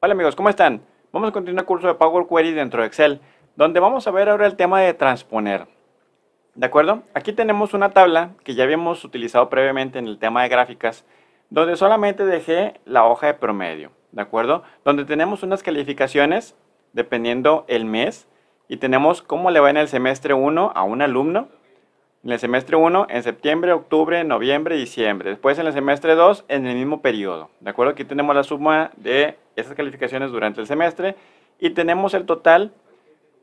Hola amigos, ¿cómo están? Vamos a continuar el curso de Power Query dentro de Excel, donde vamos a ver ahora el tema de transponer. ¿De acuerdo? Aquí tenemos una tabla que ya habíamos utilizado previamente en el tema de gráficas, donde solamente dejé la hoja de promedio, ¿de acuerdo? Donde tenemos unas calificaciones dependiendo el mes y tenemos cómo le va en el semestre 1 a un alumno. En el semestre 1, en septiembre, octubre, noviembre, diciembre. Después en el semestre 2, en el mismo periodo. ¿De acuerdo? Aquí tenemos la suma de esas calificaciones durante el semestre y tenemos el total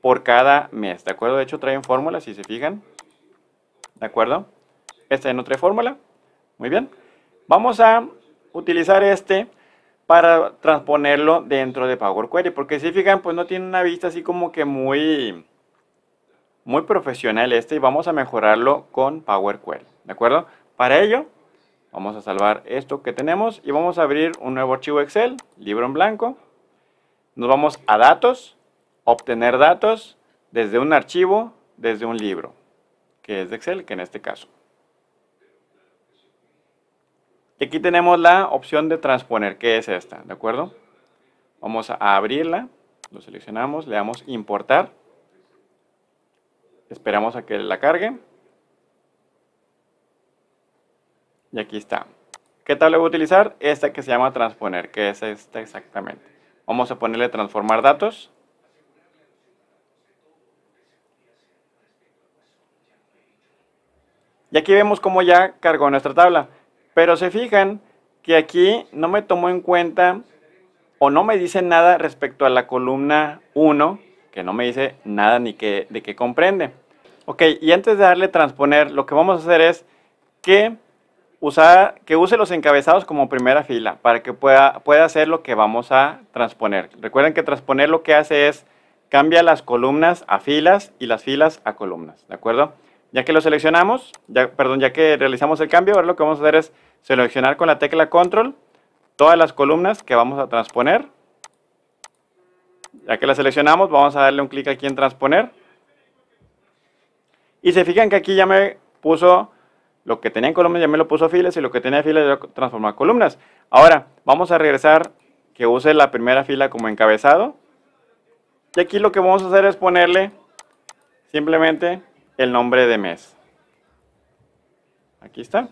por cada mes, ¿de acuerdo? De hecho traen fórmulas, si se fijan, ¿de acuerdo? Esta en otra fórmula, muy bien. Vamos a utilizar este para transponerlo dentro de Power Query, porque si fijan, pues no tiene una vista así como que muy, muy profesional este y vamos a mejorarlo con Power Query, ¿de acuerdo? Para ello, Vamos a salvar esto que tenemos y vamos a abrir un nuevo archivo Excel, libro en blanco. Nos vamos a datos, obtener datos desde un archivo, desde un libro, que es de Excel, que en este caso. Y aquí tenemos la opción de transponer, que es esta, ¿de acuerdo? Vamos a abrirla, lo seleccionamos, le damos importar. Esperamos a que la cargue. Y aquí está. ¿Qué tabla voy a utilizar? Esta que se llama transponer, que es esta exactamente. Vamos a ponerle transformar datos. Y aquí vemos cómo ya cargó nuestra tabla. Pero se fijan que aquí no me tomó en cuenta o no me dice nada respecto a la columna 1, que no me dice nada ni que, de qué comprende. Ok, y antes de darle transponer, lo que vamos a hacer es que que use los encabezados como primera fila para que pueda, pueda hacer lo que vamos a transponer. Recuerden que transponer lo que hace es cambia las columnas a filas y las filas a columnas, ¿de acuerdo? Ya que lo seleccionamos, ya, perdón, ya que realizamos el cambio, ahora lo que vamos a hacer es seleccionar con la tecla control todas las columnas que vamos a transponer. Ya que las seleccionamos, vamos a darle un clic aquí en transponer. Y se fijan que aquí ya me puso lo que tenía en columnas ya me lo puso a filas y lo que tenía filas lo transformó a columnas. Ahora, vamos a regresar que use la primera fila como encabezado. Y aquí lo que vamos a hacer es ponerle simplemente el nombre de mes. Aquí está.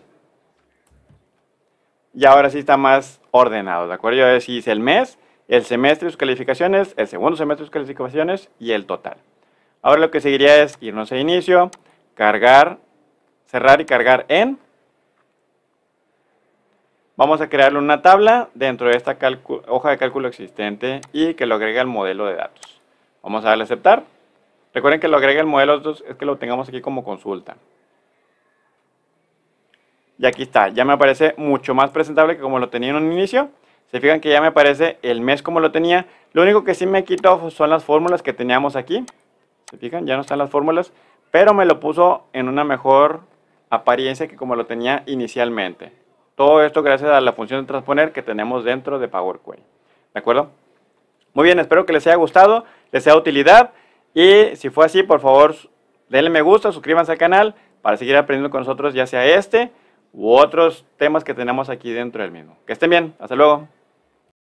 Y ahora sí está más ordenado, ¿de acuerdo? Yo decís el mes, el semestre, y sus calificaciones, el segundo semestre, sus calificaciones y el total. Ahora lo que seguiría es irnos a inicio, cargar cerrar y cargar en. Vamos a crearle una tabla dentro de esta hoja de cálculo existente y que lo agregue al modelo de datos. Vamos a darle a aceptar. Recuerden que lo agregue al modelo de datos es que lo tengamos aquí como consulta. Y aquí está, ya me aparece mucho más presentable que como lo tenía en un inicio. Se fijan que ya me aparece el mes como lo tenía. Lo único que sí me quitó son las fórmulas que teníamos aquí. Se fijan, ya no están las fórmulas, pero me lo puso en una mejor apariencia que como lo tenía inicialmente. Todo esto gracias a la función de transponer que tenemos dentro de Power Query. ¿De acuerdo? Muy bien, espero que les haya gustado, les sea utilidad y si fue así, por favor, denle me gusta, suscríbanse al canal para seguir aprendiendo con nosotros, ya sea este u otros temas que tenemos aquí dentro del mismo. Que estén bien, hasta luego.